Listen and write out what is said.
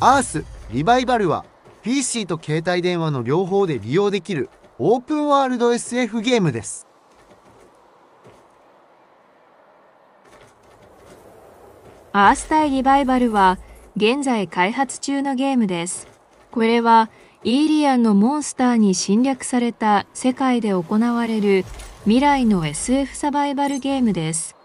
アースリバイバルは PC と携帯電話の両方で利用できるオープンワールド SF ゲームですアース対リバイバルは現在開発中のゲームですこれはイーリアンのモンスターに侵略された世界で行われる未来の SF サバイバルゲームです